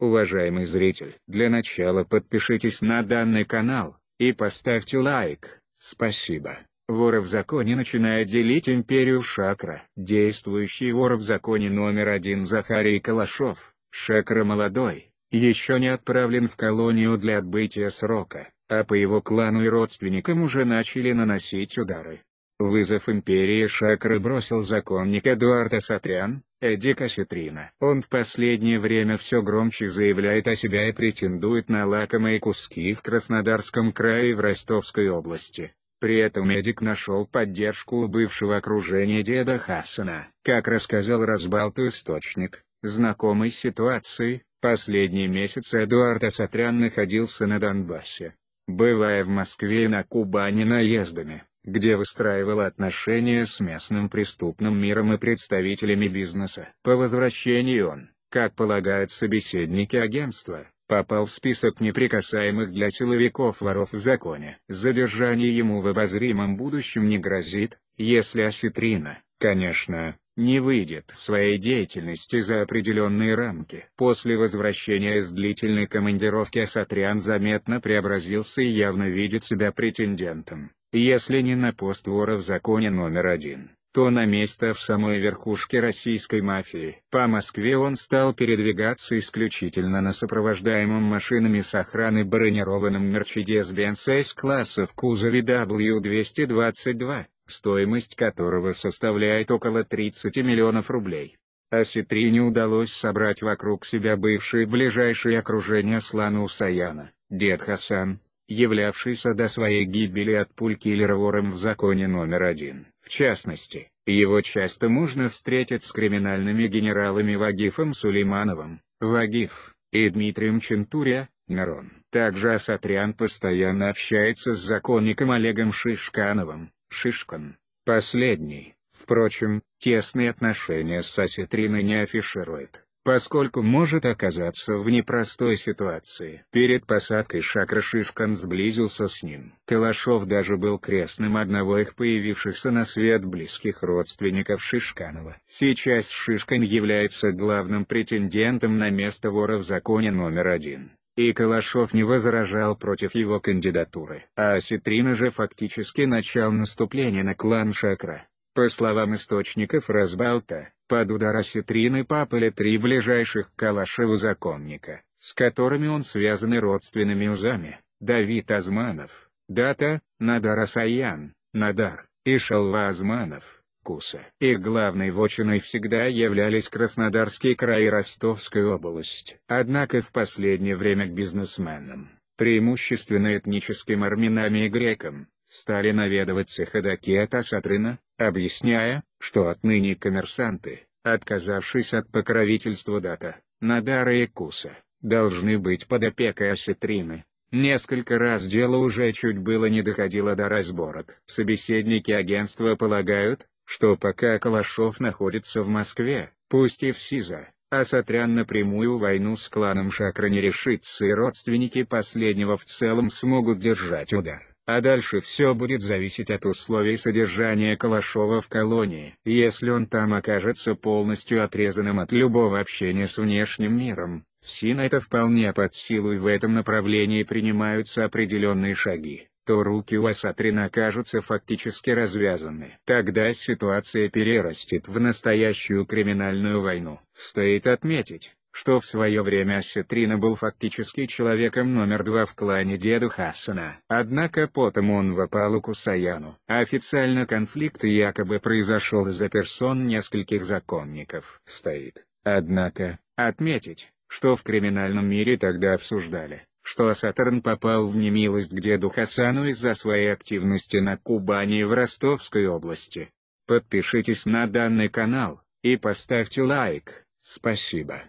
Уважаемый зритель, для начала подпишитесь на данный канал и поставьте лайк. Спасибо. Воров в законе начинает делить империю Шакра. Действующий вор в законе номер один Захарий Калашов, Шакра молодой, еще не отправлен в колонию для отбытия срока, а по его клану и родственникам уже начали наносить удары. Вызов империи Шакры бросил законник Эдуард Асатрян, Эдди Касситрина. Он в последнее время все громче заявляет о себя и претендует на лакомые куски в Краснодарском крае и в Ростовской области. При этом Эдик нашел поддержку у бывшего окружения деда Хасана. Как рассказал Разбалту источник, знакомый ситуации, ситуацией, последний месяц Эдуард Асатрян находился на Донбассе, бывая в Москве и на Кубани наездами где выстраивала отношения с местным преступным миром и представителями бизнеса. По возвращении он, как полагают собеседники агентства, попал в список неприкасаемых для силовиков воров в законе. Задержание ему в обозримом будущем не грозит, если осетрина, конечно, не выйдет в своей деятельности за определенные рамки. После возвращения из длительной командировки Асатрян заметно преобразился и явно видит себя претендентом если не на пост вора в законе номер один, то на место в самой верхушке российской мафии. По Москве он стал передвигаться исключительно на сопровождаемом машинами с охраной бронированном Mercedes-Benz S-класса в кузове W222, стоимость которого составляет около 30 миллионов рублей. А Аситрине удалось собрать вокруг себя бывшее ближайшее окружение Слана Усаяна, Дед Хасан, являвшийся до своей гибели от пуль киллер-вором в законе номер один. В частности, его часто можно встретить с криминальными генералами Вагифом Сулеймановым, Вагиф, и Дмитрием Чентуря, Нарон. Также Асатрян постоянно общается с законником Олегом Шишкановым, Шишкан. Последний, впрочем, тесные отношения с Асетриной не афиширует поскольку может оказаться в непростой ситуации. Перед посадкой Шакра Шишкан сблизился с ним. Калашов даже был крестным одного их появившихся на свет близких родственников Шишканова. Сейчас Шишкан является главным претендентом на место вора в законе номер один. И Калашов не возражал против его кандидатуры. А Ситрина же фактически начал наступление на клан Шакра. По словам источников Разбалта, под удар осетрины папы три ближайших калашева законника, с которыми он связаны родственными узами, Давид Азманов, Дата, Надар Асаян, Надар, и Шалва Азманов, Куса. И главной вочиной всегда являлись Краснодарский край и Ростовская область. Однако в последнее время к бизнесменам, преимущественно этническим армянам и грекам, стали наведываться ходаки от Асатрина, объясняя, что отныне коммерсанты, отказавшись от покровительства дата, Надара и Куса, должны быть под опекой осетрины. Несколько раз дело уже чуть было не доходило до разборок. Собеседники агентства полагают, что пока Калашов находится в Москве, пусть и в СИЗО, а Сатрян напрямую войну с кланом Шакра не решится и родственники последнего в целом смогут держать удар. А дальше все будет зависеть от условий содержания Калашова в колонии. Если он там окажется полностью отрезанным от любого общения с внешним миром, СИН это вполне под силу и в этом направлении принимаются определенные шаги то руки у Асатрина окажутся фактически развязаны. Тогда ситуация перерастет в настоящую криминальную войну. Стоит отметить, что в свое время Асетрина был фактически человеком номер два в клане деду Хасана. Однако потом он вопал к Усаяну. Официально конфликт якобы произошел из-за персон нескольких законников. Стоит, однако, отметить, что в криминальном мире тогда обсуждали, что Сатурн попал в немилость к деду Хасану из-за своей активности на Кубани и в Ростовской области. Подпишитесь на данный канал, и поставьте лайк, спасибо.